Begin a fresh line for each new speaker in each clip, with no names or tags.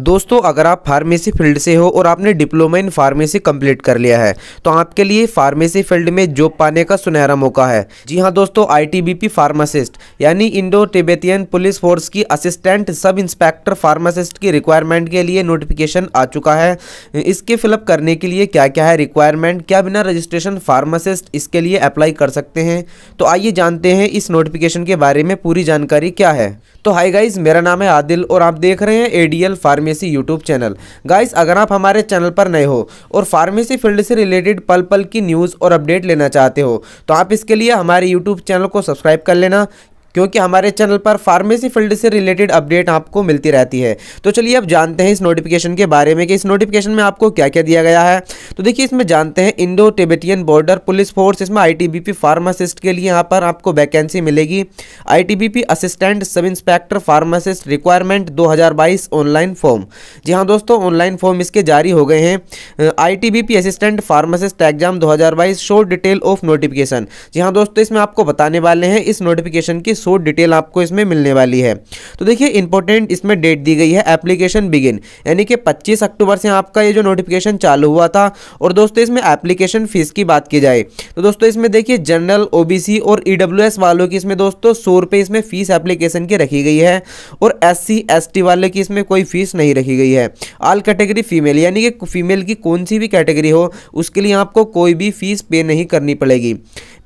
दोस्तों अगर आप फार्मेसी फील्ड से हो और आपने डिप्लोमा इन फार्मेसी कंप्लीट कर लिया है तो आपके लिए फार्मेसी फील्ड में जॉब पाने का सुनहरा मौका है जी हाँ दोस्तों आईटीबीपी फार्मासिस्ट यानी इंडो टिबेतियन पुलिस फोर्स की असिस्टेंट सब इंस्पेक्टर फार्मासिस्ट की रिक्वायरमेंट के लिए नोटिफिकेशन आ चुका है इसके फिलअप करने के लिए क्या क्या है रिक्वायरमेंट क्या बिना रजिस्ट्रेशन फार्मासिस्ट इसके लिए अप्लाई कर सकते हैं तो आइए जानते हैं इस नोटिफिकेशन के बारे में पूरी जानकारी क्या है तो हाई गाइज मेरा नाम है आदिल और आप देख रहे हैं L pharm pharmacy YouTube channel guys अगर आप हमारे चैनल पर नए हो और फार्मेसी फील्ड से रिलेटेड पल पल की न्यूज़ और अपडेट लेना चाहते हो तो आप इसके लिए हमारे यूट्यूब चैनल को सब्सक्राइब कर लेना क्योंकि हमारे चैनल पर फार्मेसी फील्ड से रिलेटेड अपडेट आपको मिलती रहती है तो चलिए अब जानते हैं इस नोटिफिकेशन के बारे में कि इस नोटिफिकेशन में आपको क्या क्या दिया गया है तो देखिए इसमें जानते हैं Indo Tibetan border police force इसमें आई फार्मासिस्ट के लिए यहाँ पर आपको वैकेंसी मिलेगी आई assistant sub inspector pharmacist requirement दो ऑनलाइन फॉर्म जी हाँ दोस्तों ऑनलाइन फॉर्म इसके जारी हो गए हैं आई असिस्टेंट फार्मासिस्ट एग्जाम दो हज़ार डिटेल ऑफ नोटिफिकेशन जी हाँ दोस्तों इसमें आपको बताने वाले हैं इस नोटिफिकेशन की सो डिटेल आपको इसमें मिलने वाली है तो देखिए इंपॉर्टेंट इसमें डेट दी गई है एप्लीकेशन बिगिन यानी कि पच्चीस अक्टूबर से आपका ये जो नोटिफिकेशन चालू हुआ था और दोस्तों इसमें एप्लीकेशन फ़ीस की बात की जाए तो दोस्तों इसमें देखिए जनरल ओ और ई e वालों की इसमें दोस्तों सौ रुपये इसमें फ़ीस एप्लीकेशन की रखी गई है और एस सी एस वाले की इसमें कोई फ़ीस नहीं रखी गई है आल कैटेगरी फीमेल यानी कि फीमेल की कौन सी भी कैटेगरी हो उसके लिए आपको कोई भी फ़ीस पे नहीं करनी पड़ेगी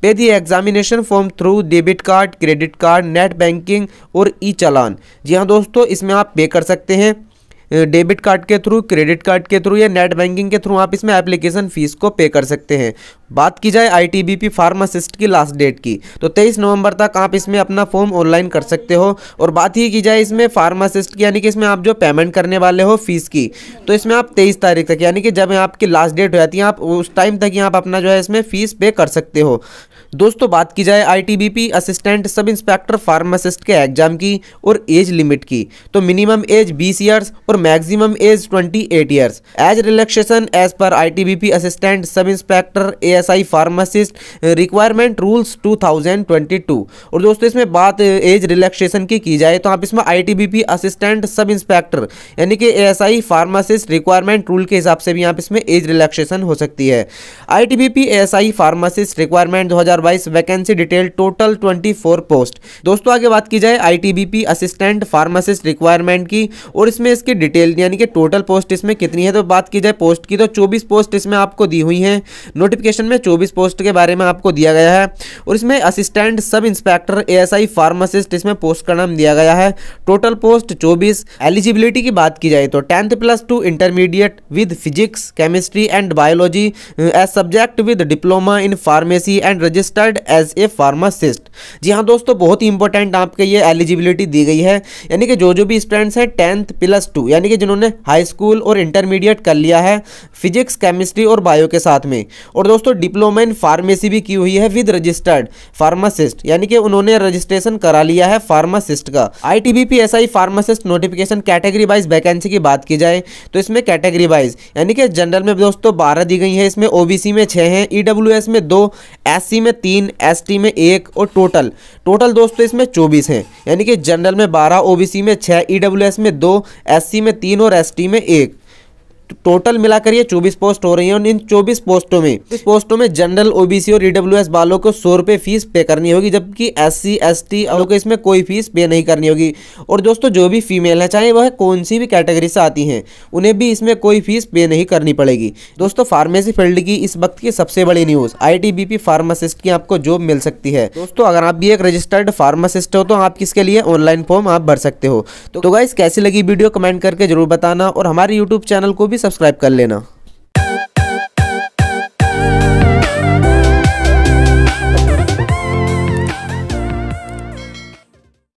pay the examination form through debit card credit card net banking और ई चालान जी हाँ दोस्तों इसमें आप पे कर सकते हैं डेबिट कार्ड के थ्रू क्रेडिट कार्ड के थ्रू या नेट बैंकिंग के थ्रू आप इसमें एप्लीकेशन फ़ीस को पे कर सकते हैं बात की जाए आई टी फार्मासिस्ट की लास्ट डेट की तो तेईस नवंबर तक आप इसमें अपना फॉर्म ऑनलाइन कर सकते हो और बात ही की जाए इसमें फार्मासिस्ट की यानी कि इसमें आप जो पेमेंट करने वाले हो फीस की तो इसमें आप तेईस तारीख तक यानी कि जब आपकी लास्ट डेट हो जाती है आप उस टाइम तक ही आप अपना जो है इसमें फ़ीस पे कर सकते हो दोस्तों बात की जाए ITBP assistant sub inspector pharmacist के एग्ज़ाम की और एज लिमिट की तो मिनिमम एज बीस ईयर्स और और maximum age 28 years age relaxation age पर ITBP assistant sub inspector ASI pharmacist requirement rules 2022 और दोस्तों इसमें बात एज uh, रिलैक्सेशन की की जाए तो आप इसमें आईटीबीपी असिस्टेंट सब इंस्पेक्टर यानी कि एएसआई फार्मासिस्ट रिक्वायरमेंट रूल के हिसाब से भी आप इसमें एज रिलैक्सेशन हो सकती है ITBP ASI pharmacist requirement 2022 vacancy detail total 24 post दोस्तों आगे बात की जाए आईटीबीपी असिस्टेंट फार्मासिस्ट रिक्वायरमेंट की और इसमें इसकी डिटेल यानी कि टोटल पोस्ट इसमें कितनी है तो बात की जाए पोस्ट की तो चौबीस पोस्ट इसमें आपको दी हुई हैं नोटिफिकेशन में चौबीस पोस्ट के बारे में आपको दिया गया है और इसमें assistant sub inspector a pharmacist इसमें पोस्ट का नाम दिया गया है टोटल पोस्ट चौबीस एलिजिबिलिटी की बात की जाए तो tenth plus two intermediate with physics chemistry and biology as subject with diploma in pharmacy and registered as a pharmacist जी हाँ दोस्तों बहुत ही इंपॉर्टेंट आपके ये एलिजिबिलिटी दी गई है यानी कि जो जो भी स्टूडेंट्स हैं टेंथ प्लस टू यानी कि जिन्होंने हाई स्कूल और इंटरमीडिएट कर लिया है फिजिक्स केमिस्ट्री और बायो के साथ में और दोस्तों डिप्लोमा इन फार्मेसी भी की हुई है विद रजिस्टर्ड फार्मासिस्ट यानी कि उन्होंने रजिस्ट्रेशन करा लिया है फार्मासिस्ट का I T B P S I pharmacist notification category wise vacancy की बात की जाए तो इसमें कैटेगरी वाइज यानी कि जनरल में दोस्तों बारह दी गई है इसमें ओ बी सी में छः हैं ई डब्ल्यू एस में दो एस सी में तीन एस टी में एक और टोटल टोटल दोस्तों इसमें चौबीस हैं यानी कि जनरल में बारह ओ बी सी में छः ई डब्ल्यू एस में दो एस सी में तीन और एस में एक टोटल मिलाकर ये 24 पोस्ट हो रही हैं और इन 24 पोस्टों में इस पोस्टों में जनरल ओबीसी और ईडब्ल्यू वालों को सौ रुपये फीस पे करनी होगी जबकि एस सी एस टी वालों को इसमें कोई फीस पे नहीं करनी होगी और दोस्तों जो भी फीमेल है चाहे वह कौन सी भी कैटेगरी से आती हैं उन्हें भी इसमें कोई फीस पे नहीं करनी पड़ेगी दोस्तों फार्मेसी फील्ड की इस वक्त की सबसे बड़ी न्यूज़ आई फार्मासिस्ट की आपको जॉब मिल सकती है दोस्तों अगर आप भी एक रजिस्टर्ड फार्मासिस्ट हो तो आप किसके लिए ऑनलाइन फॉर्म आप भर सकते हो तो गाइस कैसी लगी वीडियो कमेंट करके जरूर बताना और हमारे यूट्यूब चैनल को भी भी सब्सक्राइब कर लेना